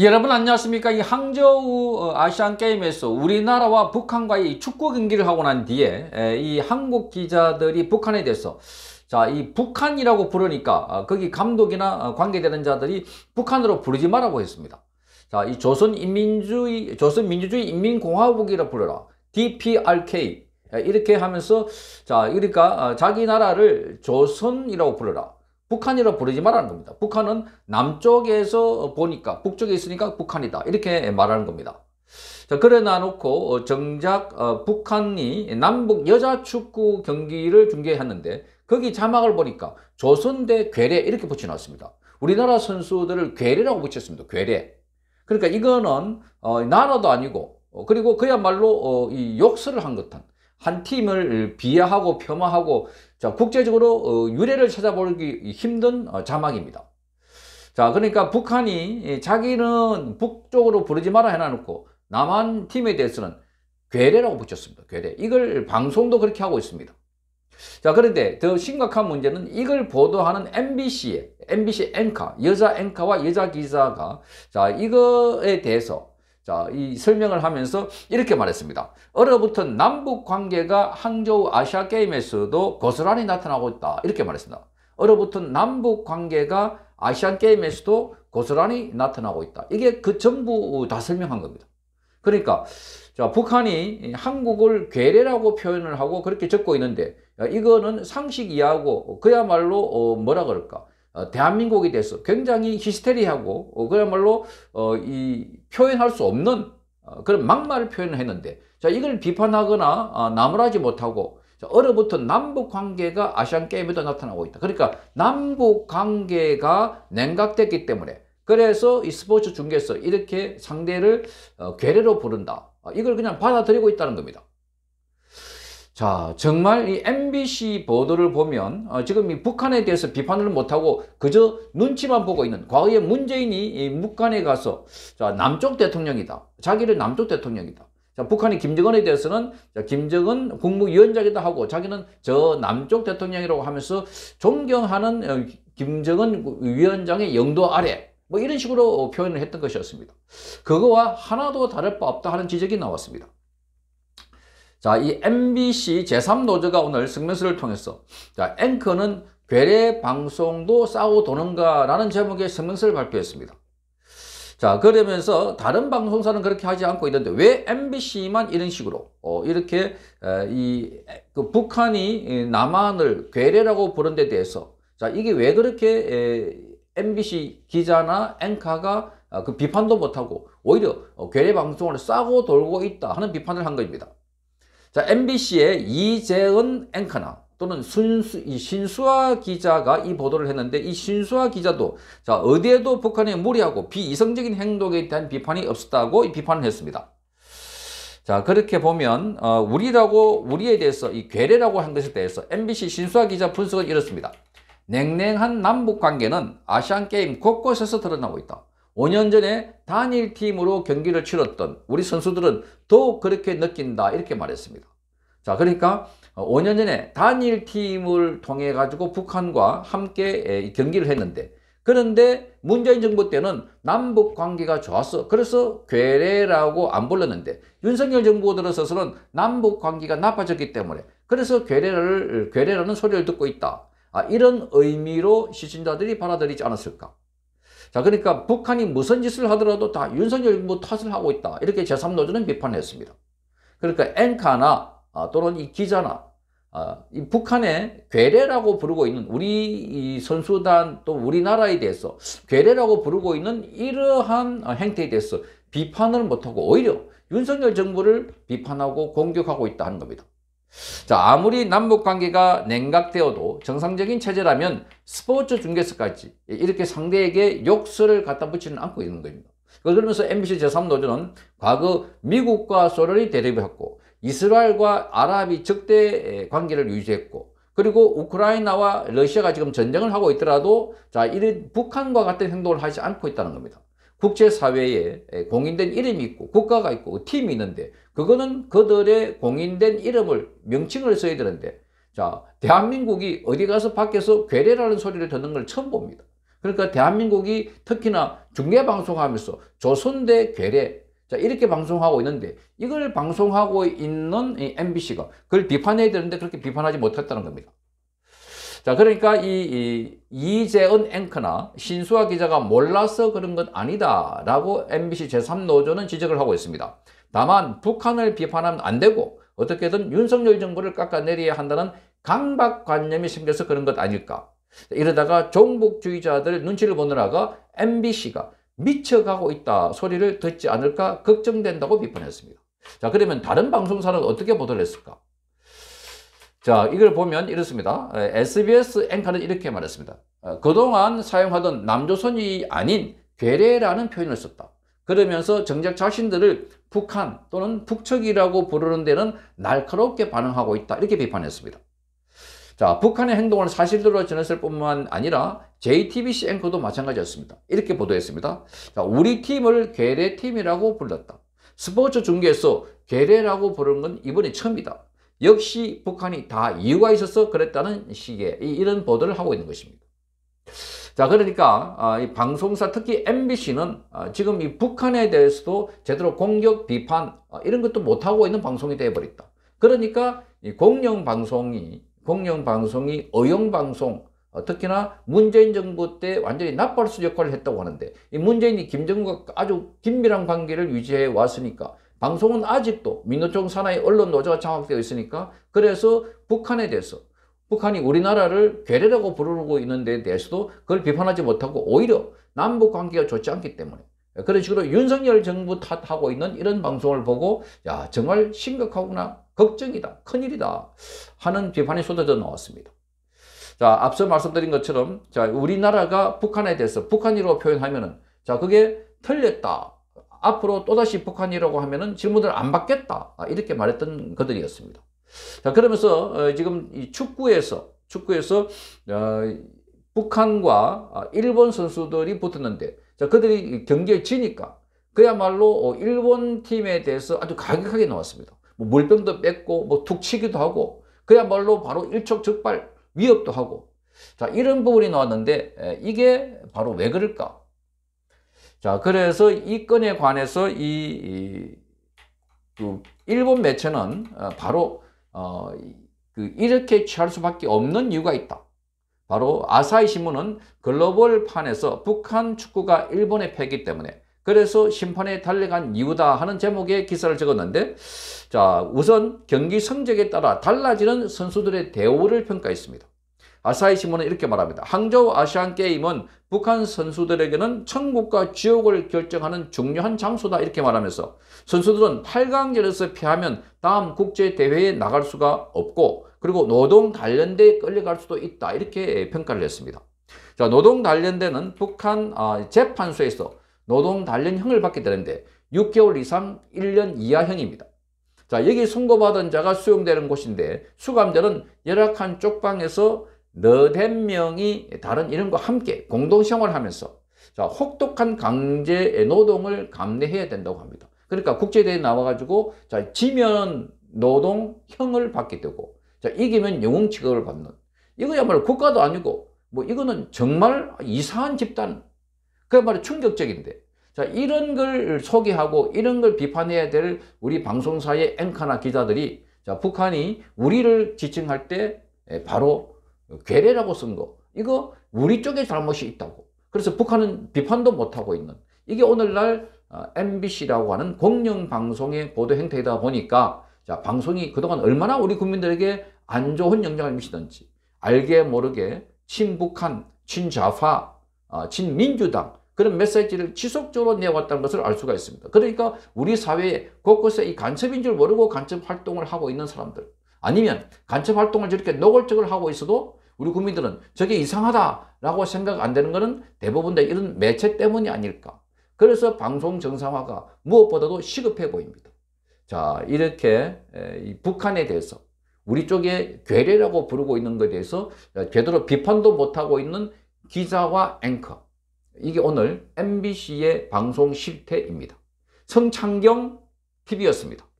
여러분 안녕하십니까 이 항저우 어, 아시안게임에서 우리나라와 북한과의 축구 경기를 하고 난 뒤에 이 한국 기자들이 북한에 대해서 자 이 북한이라고 부르니까 아, 거기 감독이나 어, 관계되는 자들이 북한으로 부르지 말라고 했습니다 자 이 조선인민주의 조선민주주의 인민공화국이라 불러라 DPRK 이렇게 하면서 자 그러니까 어, 자기 나라를 조선이라고 불러라 북한이라 부르지 말라는 겁니다. 북한은 남쪽에서 보니까 북쪽에 있으니까 북한이다 이렇게 말하는 겁니다. 자, 그래 놔놓고 어, 정작 어, 북한이 남북 여자 축구 경기를 중계했는데 거기 자막을 보니까 조선대 괴뢰 이렇게 붙여놨습니다. 우리나라 선수들을 괴뢰라고 붙였습니다. 괴뢰. 그러니까 이거는 어, 나라도 아니고 어, 그리고 그야말로 어, 이 욕설을 한 듯한 한 팀을 비하하고 폄하하고 자, 국제적으로 어, 유례를 찾아보기 힘든 어, 자막입니다. 자, 그러니까 북한이 자기는 북쪽으로 부르지 마라 해놔놓고 남한 팀에 대해서는 괴뢰라고 붙였습니다. 괴뢰. 이걸 방송도 그렇게 하고 있습니다. 자, 그런데 더 심각한 문제는 이걸 보도하는 MBC의, MBC 앵커, 여자 앵커와 여자 기자가 자, 이거에 대해서 자, 이 설명을 하면서 이렇게 말했습니다. 얼어붙은 남북 관계가 항저우 아시아 게임에서도 고스란히 나타나고 있다. 이렇게 말했습니다. 얼어붙은 남북 관계가 아시안 게임에서도 고스란히 나타나고 있다. 이게 그 전부 다 설명한 겁니다. 그러니까 자, 북한이 한국을 괴뢰라고 표현을 하고 그렇게 적고 있는데 이거는 상식 이하고 그야말로 어, 뭐라 그럴까 어, 대한민국에 대해서 굉장히 히스테리하고 어, 그야말로 어, 이 표현할 수 없는 그런 막말을 표현 했는데 자 이걸 비판하거나 아, 나무라지 못하고 얼어붙은 남북 관계가 아시안 게임에도 나타나고 있다. 그러니까 남북 관계가 냉각됐기 때문에 그래서 이 스포츠 중계에서 이렇게 상대를 괴뢰로 부른다. 이걸 그냥 받아들이고 있다는 겁니다. 자, 정말 이 MBC 보도를 보면 어, 지금 이 북한에 대해서 비판을 못하고 그저 눈치만 보고 있는 과거에 문재인이 이 북한에 가서 자, 남쪽 대통령이다. 자기를 남쪽 대통령이다. 자, 북한이 김정은에 대해서는 자, 김정은 국무위원장이다 하고 자기는 저 남쪽 대통령이라고 하면서 존경하는 어, 김정은 위원장의 영도 아래 뭐 이런 식으로 표현을 했던 것이었습니다. 그거와 하나도 다를 바 없다 하는 지적이 나왔습니다. 자, 이 MBC 제3노조가 오늘 성명서를 통해서 자, 앵커는 괴뢰 방송도 싸워도는가라는 제목의 성명서를 발표했습니다. 자, 그러면서 다른 방송사는 그렇게 하지 않고 있는데 왜 MBC만 이런 식으로 어, 이렇게 에, 이그 북한이 남한을 괴뢰라고 부른 데 대해서 자, 이게 왜 그렇게 에, MBC 기자나 앵커가 어, 그 비판도 못하고 오히려 어, 괴뢰 방송을 싸고 돌고 있다 하는 비판을 한 겁니다. 자, MBC의 이재은 앵커나 또는 순수, 이 신수아 기자가 이 보도를 했는데 이 신수아 기자도 자, 어디에도 북한의 무리하고 비이성적인 행동에 대한 비판이 없었다고 비판을 했습니다. 자, 그렇게 보면, 어, 우리라고, 우리에 대해서 이 괴뢰라고 한 것에 대해서 MBC 신수아 기자 분석은 이렇습니다. 냉랭한 남북 관계는 아시안게임 곳곳에서 드러나고 있다. 5년 전에 단일팀으로 경기를 치렀던 우리 선수들은 더욱 그렇게 느낀다 이렇게 말했습니다. 자 그러니까 5년 전에 단일팀을 통해 가지고 북한과 함께 경기를 했는데 그런데 문재인 정부 때는 남북 관계가 좋았어. 그래서 괴뢰라고 안 불렀는데 윤석열 정부 들어서서는 남북 관계가 나빠졌기 때문에 그래서 괴뢰를 괴뢰라는 소리를 듣고 있다. 아, 이런 의미로 시신자들이 받아들이지 않았을까? 자, 그러니까 북한이 무슨 짓을 하더라도 다 윤석열 정부 탓을 하고 있다. 이렇게 제3노조는 비판했습니다. 그러니까 앵카나 아, 또는 이 기자나 아, 이 북한의 괴뢰라고 부르고 있는 우리 이 선수단 또 우리나라에 대해서 괴뢰라고 부르고 있는 이러한 행태에 대해서 비판을 못하고 오히려 윤석열 정부를 비판하고 공격하고 있다는 겁니다. 자, 아무리 남북 관계가 냉각되어도 정상적인 체제라면 스포츠 중계수까지 이렇게 상대에게 욕설을 갖다 붙이는 않고 있는 겁니다. 그러면서 MBC 제3노조는 과거 미국과 소련이 대립했고 이스라엘과 아랍이 적대 관계를 유지했고 그리고 우크라이나와 러시아가 지금 전쟁을 하고 있더라도 자 이런 북한과 같은 행동을 하지 않고 있다는 겁니다. 국제사회에 공인된 이름이 있고 국가가 있고 팀이 있는데 그거는 그들의 공인된 이름을 명칭을 써야 되는데 자 대한민국이 어디 가서 밖에서 괴뢰라는 소리를 듣는 걸 처음 봅니다. 그러니까 대한민국이 특히나 중계 방송하면서 조선대 괴뢰 자 이렇게 방송하고 있는데 이걸 방송하고 있는 MBC가 그걸 비판해야 되는데 그렇게 비판하지 못했다는 겁니다. 자, 그러니까 이, 이 이재은 앵커나 신수아 기자가 몰라서 그런 건 아니다라고 MBC 제3노조는 지적을 하고 있습니다. 다만 북한을 비판하면 안 되고 어떻게든 윤석열 정부를 깎아내려야 한다는 강박관념이 생겨서 그런 것 아닐까. 이러다가 종북주의자들 눈치를 보느라가 MBC가 미쳐가고 있다 소리를 듣지 않을까 걱정된다고 비판했습니다. 자 그러면 다른 방송사는 어떻게 보도를 했을까? 자, 이걸 보면 이렇습니다. SBS 앵커는 이렇게 말했습니다. 어, 그동안 사용하던 남조선이 아닌 괴뢰라는 표현을 썼다. 그러면서 정작 자신들을 북한 또는 북측이라고 부르는 데는 날카롭게 반응하고 있다. 이렇게 비판했습니다. 자, 북한의 행동을 사실대로 전했을 뿐만 아니라 JTBC 앵커도 마찬가지였습니다. 이렇게 보도했습니다. 자, 우리 팀을 괴뢰팀이라고 불렀다. 스포츠 중계에서 괴뢰라고 부르는 건 이번이 처음이다. 역시 북한이 다 이유가 있어서 그랬다는 식의 이런 보도를 하고 있는 것입니다. 자 그러니까 아, 이 방송사 특히 MBC는 아, 지금 이 북한에 대해서도 제대로 공격 비판 어, 이런 것도 못하고 있는 방송이 되어버렸다. 그러니까 이 공영방송이 공영방송이 어영방송 어, 특히나 문재인 정부 때 완전히 납발수 역할을 했다고 하는데 이 문재인이 김정은과 아주 긴밀한 관계를 유지해 왔으니까 방송은 아직도 민노총 산하의 언론 노조가 장악되어 있으니까 그래서 북한에 대해서 북한이 우리나라를 괴뢰라고 부르고 있는 데 대해서도 그걸 비판하지 못하고 오히려 남북 관계가 좋지 않기 때문에 그런 식으로 윤석열 정부 탓하고 있는 이런 방송을 보고 야 정말 심각하구나 걱정이다 큰일이다 하는 비판이 쏟아져 나왔습니다. 자 앞서 말씀드린 것처럼 자 우리나라가 북한에 대해서 북한이라고 표현하면은 자 그게 틀렸다 앞으로 또다시 북한이라고 하면은 질문을 안 받겠다. 아, 이렇게 말했던 것들이었습니다. 자, 그러면서 어, 지금 축구에서, 축구에서, 어, 북한과 아, 일본 선수들이 붙었는데, 자, 그들이 경기에 지니까 그야말로 어, 일본 팀에 대해서 아주 가격하게 나왔습니다. 뭐 물병도 뺏고, 뭐툭 치기도 하고, 그야말로 바로 일촉즉발 위협도 하고, 자, 이런 부분이 나왔는데, 이게 바로 왜 그럴까? 자, 그래서 이 건에 관해서 이, 이그 일본 매체는 어, 바로 어, 그 이렇게 취할 수밖에 없는 이유가 있다. 바로 아사히 신문은 글로벌 판에서 북한 축구가 일본에 패기 때문에 그래서 심판에 달려간 이유다 하는 제목의 기사를 적었는데 자 우선 경기 성적에 따라 달라지는 선수들의 대우를 평가했습니다. 아사히 신문은 이렇게 말합니다. 항저우 아시안 게임은 북한 선수들에게는 천국과 지옥을 결정하는 중요한 장소다 이렇게 말하면서 선수들은 8강전에서 피하면 다음 국제 대회에 나갈 수가 없고 그리고 노동 단련대에 끌려갈 수도 있다 이렇게 평가를 했습니다. 자, 노동 단련대는 북한 아, 재판소에서 노동 단련형을 받게 되는데 6개월 이상 1년 이하형입니다. 자, 여기 선고받은 자가 수용되는 곳인데 수감자는 열악한 쪽방에서 너댓 명이 다른 이름과 함께 공동생활을 하면서 자, 혹독한 강제 노동을 감내해야 된다고 합니다. 그러니까 국제대회에 나와가지고 자, 지면 노동형을 받게 되고 자, 이기면 영웅 취급을 받는 이거야말로 국가도 아니고 뭐 이거는 정말 이상한 집단 그야말로 충격적인데 자 이런 걸 소개하고 이런 걸 비판해야 될 우리 방송사의 앵커나 기자들이 자 북한이 우리를 지칭할 때 바로 괴뢰라고 쓴 거. 이거 우리 쪽에 잘못이 있다고. 그래서 북한은 비판도 못하고 있는. 이게 오늘날 MBC라고 어, 하는 공영방송의 보도 행태이다 보니까 자, 방송이 그동안 얼마나 우리 국민들에게 안 좋은 영향을 미치던지 알게 모르게 친북한, 친좌파, 어, 친민주당 그런 메시지를 지속적으로 내왔다는 것을 알 수가 있습니다. 그러니까 우리 사회에 곳곳에 이 간첩인 줄 모르고 간첩 활동을 하고 있는 사람들 아니면 간첩 활동을 저렇게 노골적으로 하고 있어도 우리 국민들은 저게 이상하다라고 생각 안 되는 것은 대부분 다 이런 매체 때문이 아닐까. 그래서 방송 정상화가 무엇보다도 시급해 보입니다. 자, 이렇게 북한에 대해서 우리 쪽에 괴뢰라고 부르고 있는 것에 대해서 제대로 비판도 못하고 있는 기자와 앵커. 이게 오늘 MBC의 방송 실태입니다. 성창경 TV였습니다.